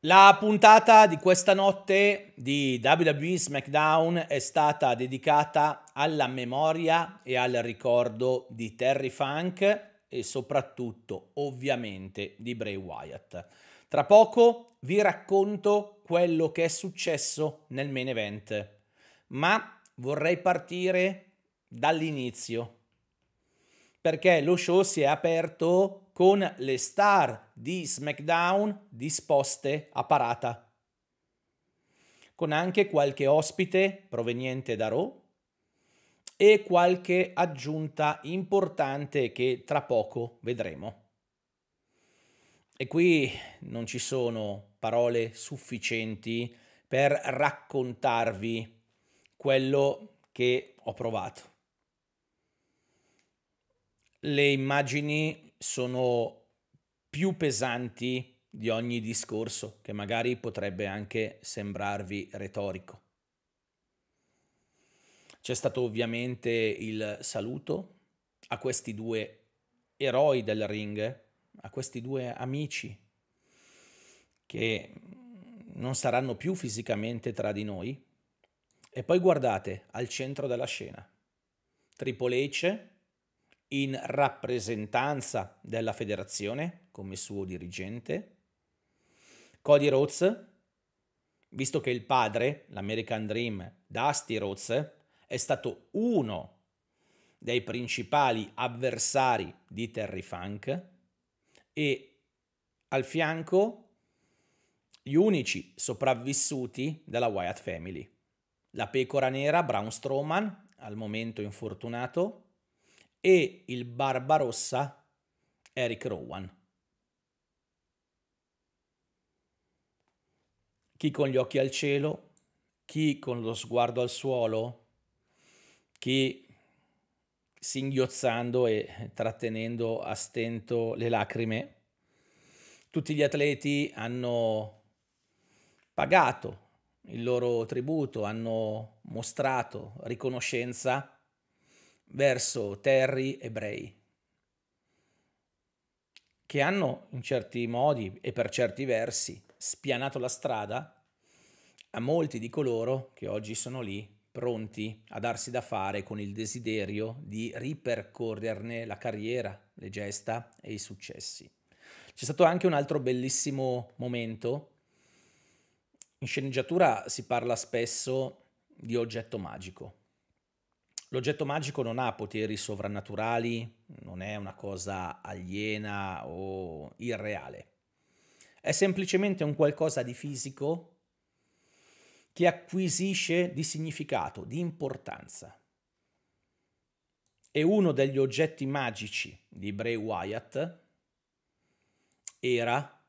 La puntata di questa notte di WWE SmackDown è stata dedicata alla memoria e al ricordo di Terry Funk e soprattutto ovviamente di Bray Wyatt. Tra poco vi racconto quello che è successo nel main event, ma vorrei partire dall'inizio perché lo show si è aperto con le star di SmackDown disposte a parata, con anche qualche ospite proveniente da Raw e qualche aggiunta importante che tra poco vedremo. E qui non ci sono parole sufficienti per raccontarvi quello che ho provato le immagini sono più pesanti di ogni discorso che magari potrebbe anche sembrarvi retorico. C'è stato ovviamente il saluto a questi due eroi del ring, a questi due amici che non saranno più fisicamente tra di noi. E poi guardate al centro della scena, Triple H in rappresentanza della federazione come suo dirigente. Cody Rhodes, visto che il padre, l'American Dream, Dusty Rhodes, è stato uno dei principali avversari di Terry Funk e al fianco gli unici sopravvissuti della Wyatt Family. La pecora nera Braun Strowman, al momento infortunato, e il Barbarossa Eric Rowan. Chi con gli occhi al cielo, chi con lo sguardo al suolo, chi singhiozzando e trattenendo a stento le lacrime. Tutti gli atleti hanno pagato il loro tributo, hanno mostrato riconoscenza verso Terry e Bray, che hanno in certi modi e per certi versi spianato la strada a molti di coloro che oggi sono lì pronti a darsi da fare con il desiderio di ripercorrerne la carriera, le gesta e i successi. C'è stato anche un altro bellissimo momento. In sceneggiatura si parla spesso di oggetto magico. L'oggetto magico non ha poteri sovrannaturali, non è una cosa aliena o irreale. È semplicemente un qualcosa di fisico che acquisisce di significato, di importanza. E uno degli oggetti magici di Bray Wyatt era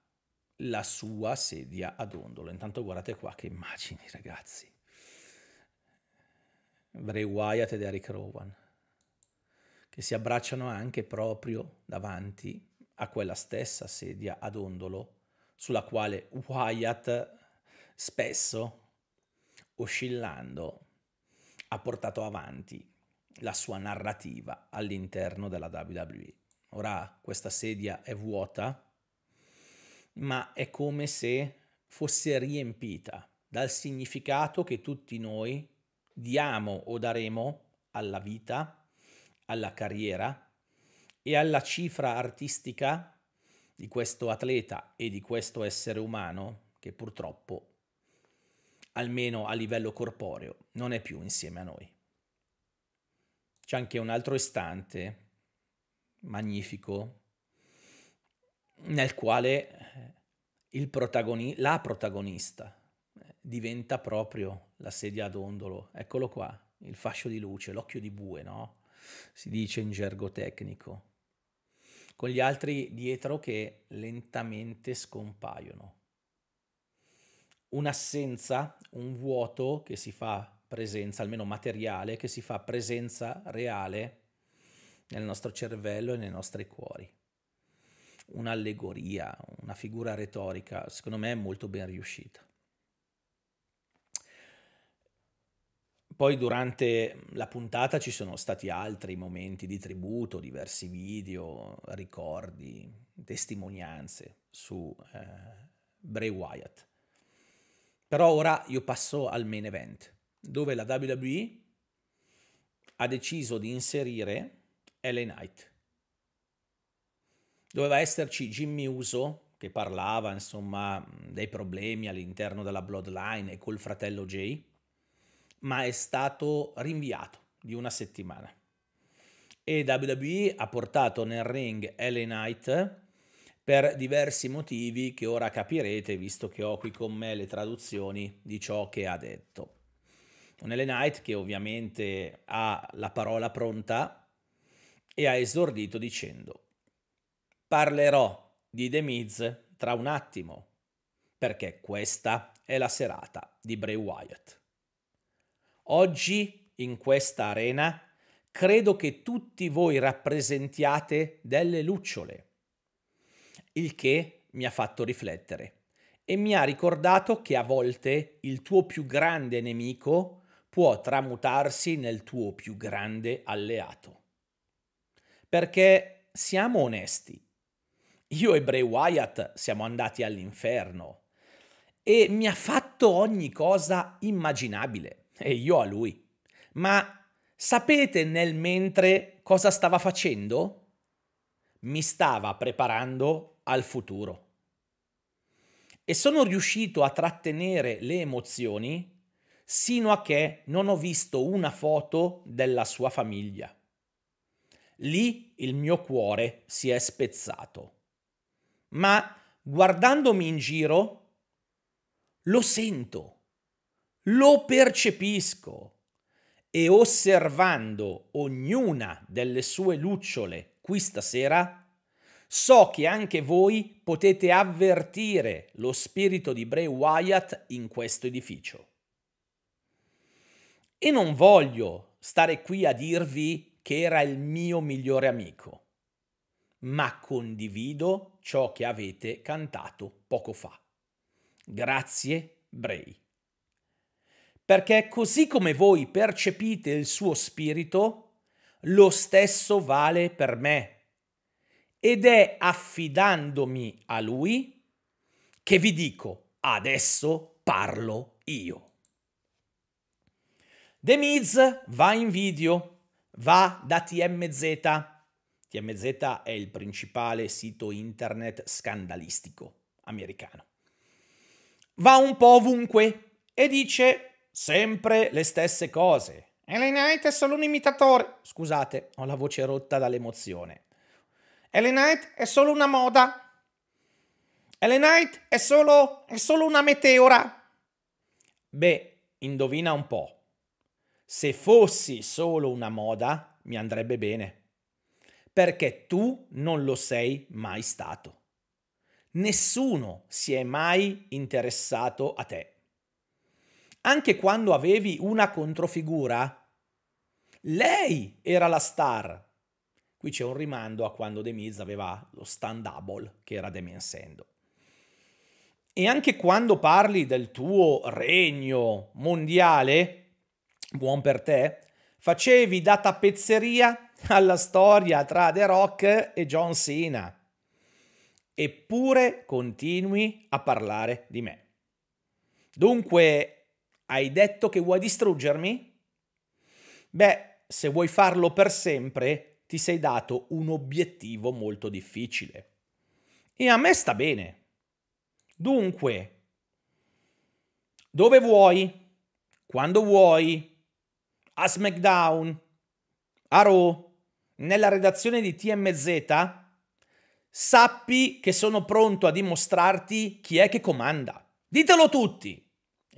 la sua sedia ad ondolo. Intanto guardate qua che immagini, ragazzi. Bray Wyatt ed Eric Rowan, che si abbracciano anche proprio davanti a quella stessa sedia ad ondolo sulla quale Wyatt spesso, oscillando, ha portato avanti la sua narrativa all'interno della WWE. Ora questa sedia è vuota, ma è come se fosse riempita dal significato che tutti noi diamo o daremo alla vita, alla carriera e alla cifra artistica di questo atleta e di questo essere umano che purtroppo, almeno a livello corporeo, non è più insieme a noi. C'è anche un altro istante magnifico nel quale protagonista, la protagonista diventa proprio la sedia ad ondolo. Eccolo qua, il fascio di luce, l'occhio di bue, no? Si dice in gergo tecnico. Con gli altri dietro che lentamente scompaiono. Un'assenza, un vuoto che si fa presenza, almeno materiale, che si fa presenza reale nel nostro cervello e nei nostri cuori. Un'allegoria, una figura retorica, secondo me molto ben riuscita. Poi durante la puntata ci sono stati altri momenti di tributo, diversi video, ricordi, testimonianze su eh, Bray Wyatt. Però ora io passo al main event, dove la WWE ha deciso di inserire LA Knight. Doveva esserci Jimmy Uso che parlava, insomma, dei problemi all'interno della Bloodline e col fratello Jay ma è stato rinviato di una settimana. E WWE ha portato nel ring LA Knight per diversi motivi che ora capirete visto che ho qui con me le traduzioni di ciò che ha detto. Un LA Knight che ovviamente ha la parola pronta e ha esordito dicendo parlerò di The Miz tra un attimo perché questa è la serata di Bray Wyatt. Oggi, in questa arena, credo che tutti voi rappresentiate delle lucciole, il che mi ha fatto riflettere e mi ha ricordato che a volte il tuo più grande nemico può tramutarsi nel tuo più grande alleato. Perché siamo onesti. Io e Bray Wyatt siamo andati all'inferno e mi ha fatto ogni cosa immaginabile e io a lui. Ma sapete nel mentre cosa stava facendo? Mi stava preparando al futuro. E sono riuscito a trattenere le emozioni sino a che non ho visto una foto della sua famiglia. Lì il mio cuore si è spezzato. Ma guardandomi in giro, lo sento lo percepisco e osservando ognuna delle sue lucciole qui stasera, so che anche voi potete avvertire lo spirito di Bray Wyatt in questo edificio. E non voglio stare qui a dirvi che era il mio migliore amico, ma condivido ciò che avete cantato poco fa. Grazie, Bray perché così come voi percepite il suo spirito, lo stesso vale per me. Ed è affidandomi a lui che vi dico, adesso parlo io. The Miz va in video, va da TMZ. TMZ è il principale sito internet scandalistico americano. Va un po' ovunque e dice Sempre le stesse cose. Ellen Knight è solo un imitatore. Scusate, ho la voce rotta dall'emozione. Ellen Knight è solo una moda. Ellen Knight è solo, è solo una meteora. Beh, indovina un po'. Se fossi solo una moda, mi andrebbe bene. Perché tu non lo sei mai stato. Nessuno si è mai interessato a te anche quando avevi una controfigura, lei era la star. Qui c'è un rimando a quando The Miz aveva lo stand double, che era Damien Sendo. E anche quando parli del tuo regno mondiale, buon per te, facevi da tappezzeria alla storia tra The Rock e John Cena. Eppure continui a parlare di me. Dunque hai detto che vuoi distruggermi? Beh, se vuoi farlo per sempre, ti sei dato un obiettivo molto difficile. E a me sta bene. Dunque, dove vuoi? Quando vuoi? A SmackDown? A Raw? Nella redazione di TMZ? Sappi che sono pronto a dimostrarti chi è che comanda. Ditelo tutti!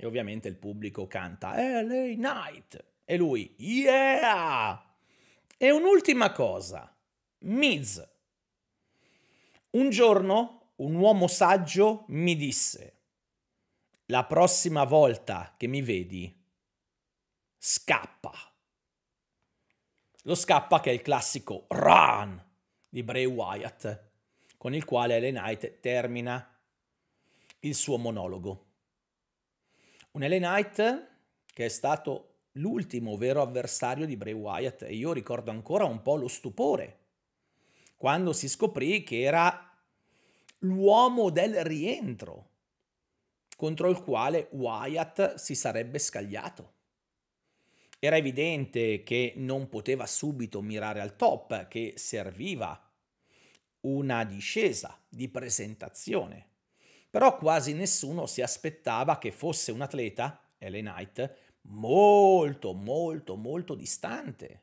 E ovviamente il pubblico canta LA Knight e lui Yeah! E un'ultima cosa, Miz. Un giorno un uomo saggio mi disse la prossima volta che mi vedi, scappa. Lo scappa che è il classico run di Bray Wyatt, con il quale LA Knight termina il suo monologo. Un LA Knight che è stato l'ultimo vero avversario di Bray Wyatt e io ricordo ancora un po' lo stupore quando si scoprì che era l'uomo del rientro contro il quale Wyatt si sarebbe scagliato. Era evidente che non poteva subito mirare al top, che serviva una discesa di presentazione però quasi nessuno si aspettava che fosse un atleta, Ellen Knight, molto, molto, molto distante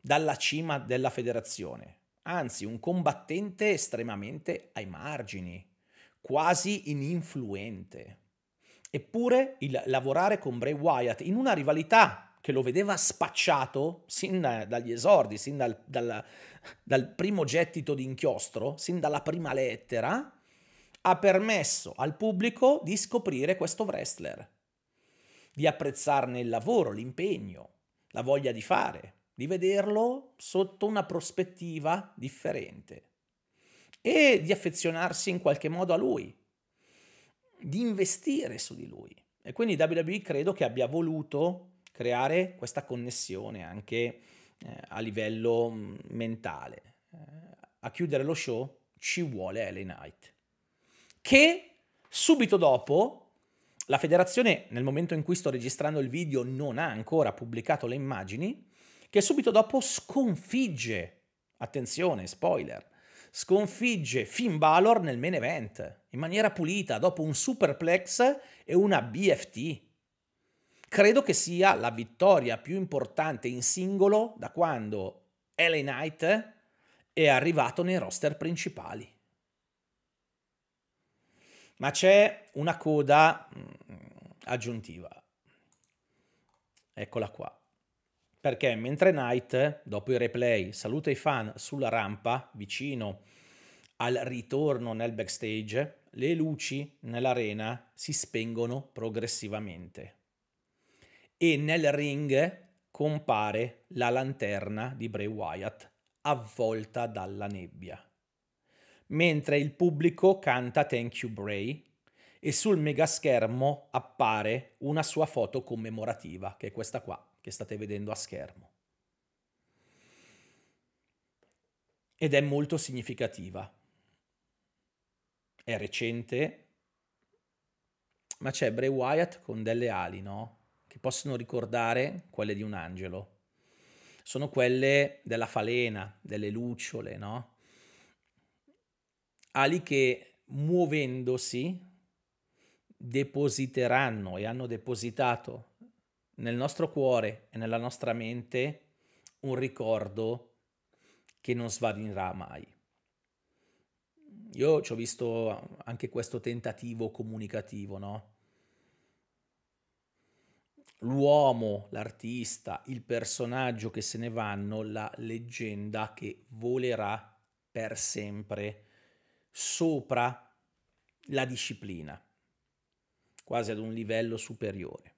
dalla cima della federazione. Anzi, un combattente estremamente ai margini, quasi ininfluente. Eppure il lavorare con Bray Wyatt in una rivalità che lo vedeva spacciato sin dagli esordi, sin dal, dal, dal primo gettito di inchiostro, sin dalla prima lettera, ha permesso al pubblico di scoprire questo wrestler, di apprezzarne il lavoro, l'impegno, la voglia di fare, di vederlo sotto una prospettiva differente e di affezionarsi in qualche modo a lui, di investire su di lui. E quindi WWE credo che abbia voluto creare questa connessione anche eh, a livello mm, mentale. Eh, a chiudere lo show ci vuole LA Knight che subito dopo la federazione, nel momento in cui sto registrando il video, non ha ancora pubblicato le immagini, che subito dopo sconfigge, attenzione, spoiler, sconfigge Finn Balor nel main event, in maniera pulita, dopo un superplex e una BFT. Credo che sia la vittoria più importante in singolo da quando LA Knight è arrivato nei roster principali ma c'è una coda mm, aggiuntiva. Eccola qua. Perché mentre Knight, dopo il replay, saluta i fan sulla rampa vicino al ritorno nel backstage, le luci nell'arena si spengono progressivamente e nel ring compare la lanterna di Bray Wyatt avvolta dalla nebbia mentre il pubblico canta Thank You Bray e sul megaschermo appare una sua foto commemorativa, che è questa qua, che state vedendo a schermo. Ed è molto significativa. È recente, ma c'è Bray Wyatt con delle ali, no? Che possono ricordare quelle di un angelo. Sono quelle della falena, delle lucciole, no? ali che muovendosi depositeranno e hanno depositato nel nostro cuore e nella nostra mente un ricordo che non svanirà mai. Io ci ho visto anche questo tentativo comunicativo, no? L'uomo, l'artista, il personaggio che se ne vanno, la leggenda che volerà per sempre sopra la disciplina, quasi ad un livello superiore.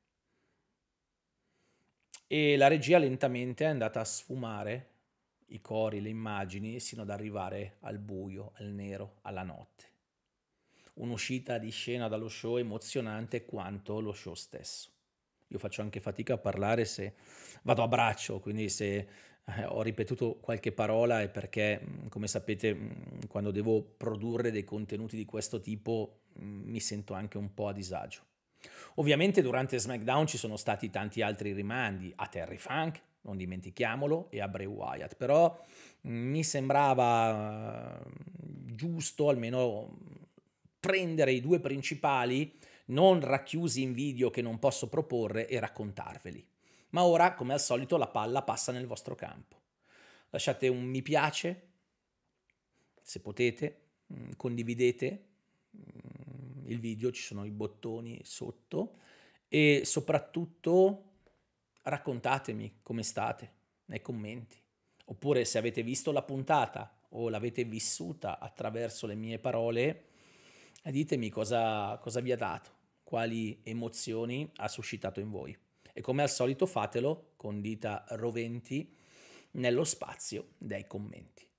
E la regia lentamente è andata a sfumare i cori, le immagini, sino ad arrivare al buio, al nero, alla notte. Un'uscita di scena dallo show emozionante quanto lo show stesso. Io faccio anche fatica a parlare se vado a braccio, quindi se eh, ho ripetuto qualche parola è perché, come sapete, quando devo produrre dei contenuti di questo tipo mi sento anche un po' a disagio. Ovviamente durante SmackDown ci sono stati tanti altri rimandi a Terry Funk, non dimentichiamolo, e a Bray Wyatt, però mi sembrava giusto almeno prendere i due principali non racchiusi in video che non posso proporre e raccontarveli. Ma ora, come al solito, la palla passa nel vostro campo. Lasciate un mi piace, se potete, mm, condividete mm, il video, ci sono i bottoni sotto e soprattutto raccontatemi come state nei commenti. Oppure se avete visto la puntata o l'avete vissuta attraverso le mie parole, ditemi cosa, cosa vi ha dato, quali emozioni ha suscitato in voi e come al solito fatelo con dita roventi nello spazio dei commenti.